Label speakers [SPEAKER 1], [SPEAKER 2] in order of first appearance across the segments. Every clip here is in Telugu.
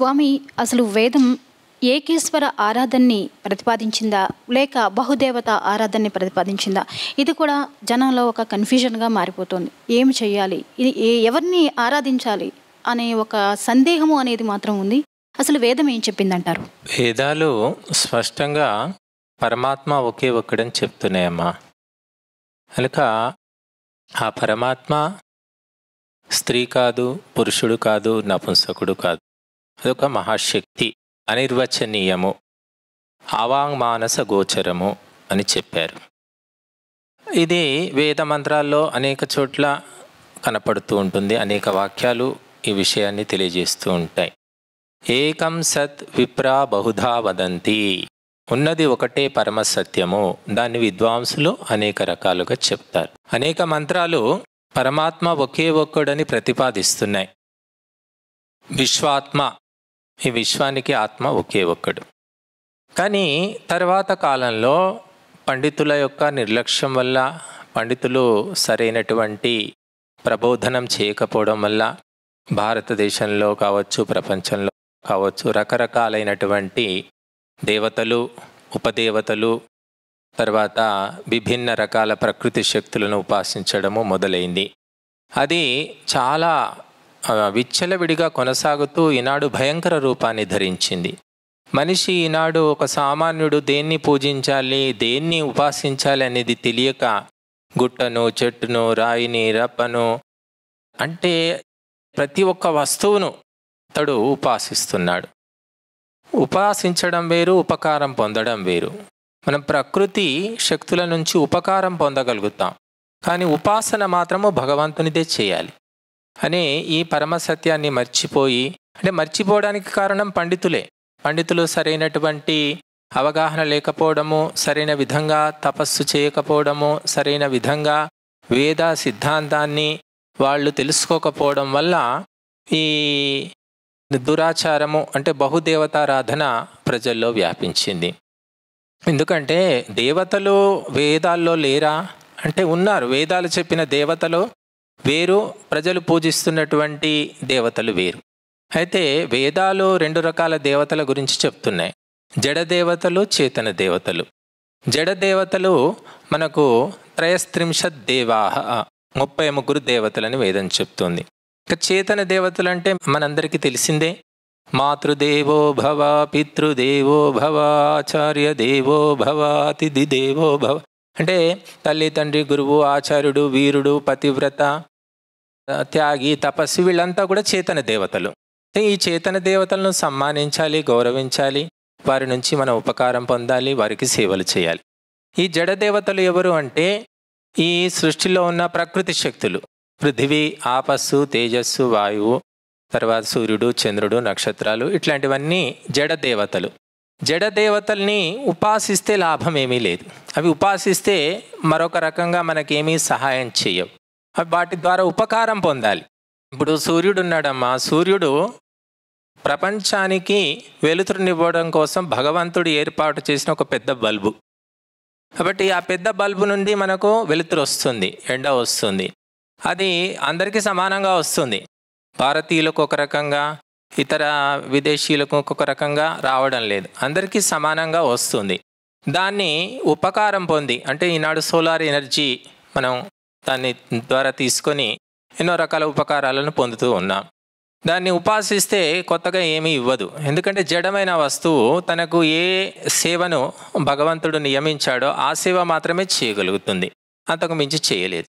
[SPEAKER 1] స్వామి అసలు వేదం ఏకేశ్వర ఆరాధనని ప్రతిపాదించిందా లేక బహుదేవత ఆరాధనని ప్రతిపాదించిందా ఇది కూడా జనంలో ఒక కన్ఫ్యూజన్గా మారిపోతుంది ఏం చేయాలి ఇది ఏ ఎవరిని ఆరాధించాలి అనే ఒక సందేహము అనేది మాత్రం ఉంది అసలు వేదం ఏం చెప్పిందంటారు వేదాలు స్పష్టంగా పరమాత్మ ఒకే ఒక్కడని చెప్తున్నాయమ్మా కనుక ఆ పరమాత్మ స్త్రీ కాదు పురుషుడు కాదు నపుంసకుడు కాదు అదొక మహాశక్తి అనిర్వచనీయము అవాంగ్మానస గోచరము అని చెప్పారు ఇది వేద మంత్రాల్లో అనేక చోట్ల కనపడుతూ ఉంటుంది అనేక వాక్యాలు ఈ విషయాన్ని తెలియజేస్తూ ఉంటాయి ఏకం సత్ విప్రా బహుధా వదంతి ఉన్నది ఒకటే పరమ సత్యము దాన్ని విద్వాంసులు అనేక రకాలుగా చెప్తారు అనేక మంత్రాలు పరమాత్మ ఒకే ఒక్కడని ప్రతిపాదిస్తున్నాయి విశ్వాత్మ ఈ విశ్వానికి ఆత్మ ఒకే ఒక్కడు కానీ తర్వాత కాలంలో పండితుల యొక్క నిర్లక్ష్యం వల్ల పండితులు సరైనటువంటి ప్రబోధనం చేయకపోవడం వల్ల భారతదేశంలో కావచ్చు ప్రపంచంలో కావచ్చు రకరకాలైనటువంటి దేవతలు ఉపదేవతలు తర్వాత విభిన్న రకాల ప్రకృతి శక్తులను ఉపాసించడము మొదలైంది అది చాలా విచ్చలవిడిగా కొనసాగుతూ ఈనాడు భయంకర రూపాన్ని ధరించింది మనిషి ఈనాడు ఒక సామాన్యుడు దేన్ని పూజించాలి దేన్ని ఉపాసించాలి అనేది తెలియక గుట్టను చెట్టును రాయిని రప్పను అంటే ప్రతి ఒక్క వస్తువును అతడు ఉపాసిస్తున్నాడు ఉపాసించడం వేరు ఉపకారం పొందడం వేరు మనం ప్రకృతి శక్తుల నుంచి ఉపకారం పొందగలుగుతాం కానీ ఉపాసన మాత్రము భగవంతునిదే చేయాలి అని ఈ పరమసత్యాన్ని మర్చిపోయి అంటే మర్చిపోవడానికి కారణం పండితులే పండితులు సరైనటువంటి అవగాహన లేకపోవడము సరైన విధంగా తపస్సు చేయకపోవడము సరైన విధంగా వేద సిద్ధాంతాన్ని వాళ్ళు తెలుసుకోకపోవడం వల్ల ఈ దురాచారము అంటే బహుదేవతారాధన ప్రజల్లో వ్యాపించింది ఎందుకంటే దేవతలు వేదాల్లో లేరా అంటే ఉన్నారు వేదాలు చెప్పిన దేవతలు వేరు ప్రజలు పూజిస్తున్నటువంటి దేవతలు వేరు అయితే వేదాలు రెండు రకాల దేవతల గురించి చెప్తున్నాయి జడ దేవతలు చేతన దేవతలు జడ దేవతలు మనకు త్రయస్త్రింశత్ దేవాహ ముప్పై ముగ్గురు దేవతలని వేదం చెప్తుంది ఇక చేతన దేవతలు అంటే మనందరికీ తెలిసిందే మాతృదేవో భవ పితృదేవో భవ ఆచార్య దేవో భవ అతిథి దేవో భవ అంటే తల్లి తండ్రి గురువు ఆచార్యుడు వీరుడు పతివ్రత త్యాగి తపస్సు వీళ్ళంతా కూడా చేతన దేవతలు ఈ చేతన దేవతలను సమ్మానించాలి గౌరవించాలి వారి నుంచి మనం ఉపకారం పొందాలి వారికి సేవలు చేయాలి ఈ జడ దేవతలు ఎవరు అంటే ఈ సృష్టిలో ఉన్న ప్రకృతి శక్తులు పృథివీ ఆపస్సు తేజస్సు వాయువు తర్వాత సూర్యుడు చంద్రుడు నక్షత్రాలు ఇట్లాంటివన్నీ జడ దేవతలు జడ దేవతల్ని ఉపాసిస్తే లాభం ఏమీ లేదు అవి ఉపాసిస్తే మరొక రకంగా మనకేమీ సహాయం చేయవు వాటి ద్వారా ఉపకారం పొందాలి ఇప్పుడు సూర్యుడు ఉన్నాడమ్మా సూర్యుడు ప్రపంచానికి వెలుతురునివ్వడం కోసం భగవంతుడు ఏర్పాటు చేసిన ఒక పెద్ద బల్బు కాబట్టి ఆ పెద్ద బల్బు నుండి మనకు వెలుతురు వస్తుంది ఎండ వస్తుంది అది అందరికీ సమానంగా వస్తుంది భారతీయులకు ఒక రకంగా ఇతర విదేశీయులకు ఒక్కొక్క రకంగా రావడం లేదు అందరికీ సమానంగా వస్తుంది దాన్ని ఉపకారం పొంది అంటే ఈనాడు సోలార్ ఎనర్జీ మనం దాన్ని ద్వారా తీసుకొని ఎన్నో రకాల ఉపకారాలను పొందుతూ ఉన్నాం దాన్ని ఉపాసిస్తే కొత్తగా ఏమీ ఇవ్వదు ఎందుకంటే జడమైన వస్తువు తనకు ఏ సేవను భగవంతుడు నియమించాడో ఆ సేవ మాత్రమే చేయగలుగుతుంది అంతకు మించి చేయలేదు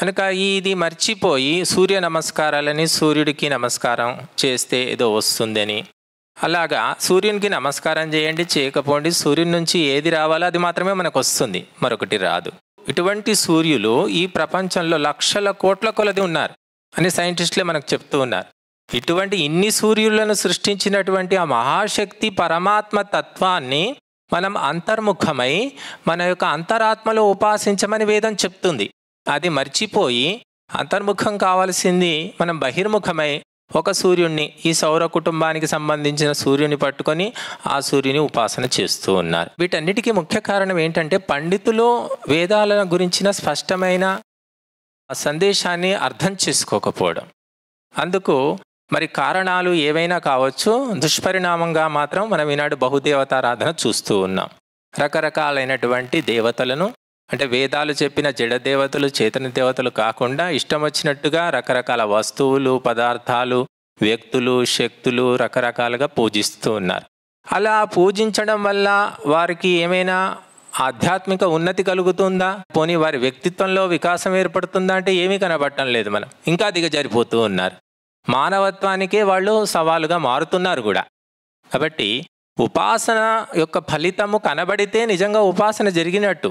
[SPEAKER 1] కనుక ఇది మర్చిపోయి సూర్య నమస్కారాలని సూర్యుడికి నమస్కారం చేస్తే ఏదో వస్తుందని అలాగా సూర్యునికి నమస్కారం చేయండి చేయకపోండి సూర్యుని నుంచి ఏది రావాలో అది మాత్రమే మనకు వస్తుంది మరొకటి రాదు ఇటువంటి సూర్యులు ఈ ప్రపంచంలో లక్షల కోట్ల కొలది ఉన్నారు అని సైంటిస్టులే మనకు చెప్తూ ఉన్నారు ఇటువంటి ఇన్ని సూర్యులను సృష్టించినటువంటి ఆ మహాశక్తి పరమాత్మ తత్వాన్ని మనం అంతర్ముఖమై మన యొక్క అంతరాత్మలో ఉపాసించమని వేదం చెప్తుంది అది మర్చిపోయి అంతర్ముఖం కావాల్సింది మనం బహిర్ముఖమై ఒక సూర్యుణ్ణి ఈ సౌర కుటుంబానికి సంబంధించిన సూర్యుని పట్టుకొని ఆ సూర్యుని ఉపాసన చేస్తూ ఉన్నారు వీటన్నిటికీ ముఖ్య కారణం ఏంటంటే పండితులు వేదాల గురించిన స్పష్టమైన సందేశాన్ని అర్థం చేసుకోకపోవడం అందుకు మరి కారణాలు ఏవైనా కావచ్చు దుష్పరిణామంగా మాత్రం మనం ఈనాడు బహుదేవతారాధన చూస్తూ ఉన్నాం రకరకాలైనటువంటి దేవతలను అంటే వేదాలు చెప్పిన జడ దేవతలు చేతన దేవతలు కాకుండా ఇష్టం వచ్చినట్టుగా రకరకాల వస్తువులు పదార్థాలు వ్యక్తులు శక్తులు రకరకాలుగా పూజిస్తూ ఉన్నారు అలా పూజించడం వల్ల వారికి ఏమైనా ఆధ్యాత్మిక ఉన్నతి కలుగుతుందా పోనీ వారి వ్యక్తిత్వంలో వికాసం ఏర్పడుతుందా అంటే ఏమీ కనబడటం లేదు మనం ఇంకా దిగజారిపోతూ ఉన్నారు మానవత్వానికే వాళ్ళు సవాలుగా మారుతున్నారు కూడా కాబట్టి ఉపాసన యొక్క ఫలితము కనబడితే నిజంగా ఉపాసన జరిగినట్టు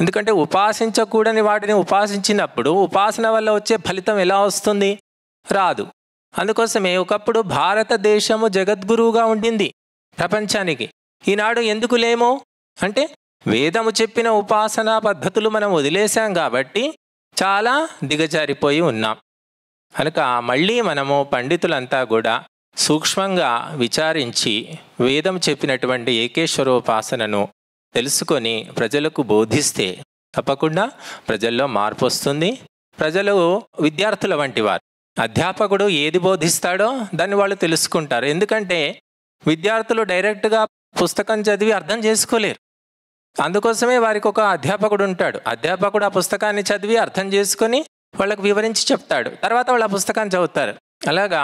[SPEAKER 1] ఎందుకంటే ఉపాసించకూడని వాటిని ఉపాసించినప్పుడు ఉపాసన వల్ల వచ్చే ఫలితం ఎలా వస్తుంది రాదు అందుకోసమే ఒకప్పుడు భారతదేశము జగద్గురువుగా ఉండింది ప్రపంచానికి ఈనాడు ఎందుకు లేము అంటే వేదము చెప్పిన ఉపాసనా పద్ధతులు మనం వదిలేశాం కాబట్టి చాలా దిగజారిపోయి ఉన్నాం కనుక మళ్ళీ మనము పండితులంతా కూడా సూక్ష్మంగా విచారించి వేదం చెప్పినటువంటి ఏకేశ్వరోపాసనను తెలుసుకొని ప్రజలకు బోధిస్తే తప్పకుండా ప్రజల్లో మార్పు వస్తుంది ప్రజలు విద్యార్థుల వంటి వారు అధ్యాపకుడు ఏది బోధిస్తాడో దాన్ని వాళ్ళు తెలుసుకుంటారు ఎందుకంటే విద్యార్థులు డైరెక్ట్గా పుస్తకం చదివి అర్థం చేసుకోలేరు అందుకోసమే వారికి ఒక అధ్యాపకుడు ఉంటాడు అధ్యాపకుడు ఆ పుస్తకాన్ని చదివి అర్థం చేసుకొని వాళ్ళకు వివరించి చెప్తాడు తర్వాత వాళ్ళు ఆ పుస్తకాన్ని చదువుతారు అలాగా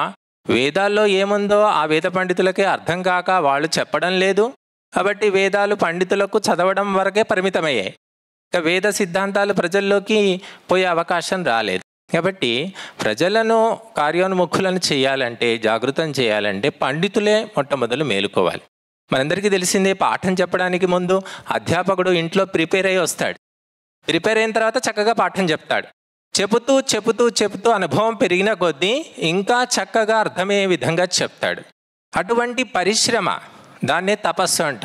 [SPEAKER 1] వేదాల్లో ఏముందో ఆ వేద పండితులకే అర్థం కాక వాళ్ళు చెప్పడం లేదు కాబట్టి వేదాలు పండితులకు చదవడం వరకే పరిమితమయ్యాయి ఇక వేద సిద్ధాంతాలు ప్రజల్లోకి పోయే అవకాశం రాలేదు కాబట్టి ప్రజలను కార్యోన్ముఖులను చేయాలంటే జాగృతం చేయాలంటే పండితులే మొట్టమొదలు మేలుకోవాలి మనందరికీ తెలిసిందే పాఠం చెప్పడానికి ముందు అధ్యాపకుడు ఇంట్లో ప్రిపేర్ అయ్యి వస్తాడు ప్రిపేర్ అయిన తర్వాత చక్కగా పాఠం చెప్తాడు చెబుతూ చెబుతూ చెబుతూ అనుభవం పెరిగిన కొద్దీ ఇంకా చక్కగా అర్థమయ్యే విధంగా చెప్తాడు అటువంటి పరిశ్రమ దాన్నే తపస్సు అంట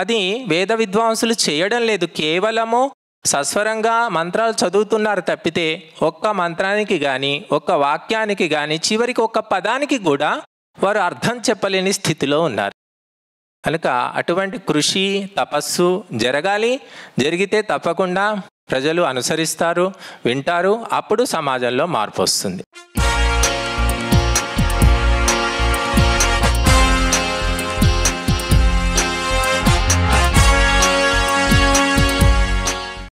[SPEAKER 1] అది వేద విద్వాంసులు చేయడం లేదు కేవలము సస్వరంగా మంత్రాలు చదువుతున్నారు తప్పితే ఒక్క మంత్రానికి కానీ ఒక్క వాక్యానికి కానీ చివరికి ఒక్క పదానికి కూడా వారు అర్థం చెప్పలేని స్థితిలో ఉన్నారు కనుక అటువంటి కృషి తపస్సు జరగాలి జరిగితే తప్పకుండా ప్రజలు అనుసరిస్తారు వింటారు అప్పుడు సమాజంలో మార్పు వస్తుంది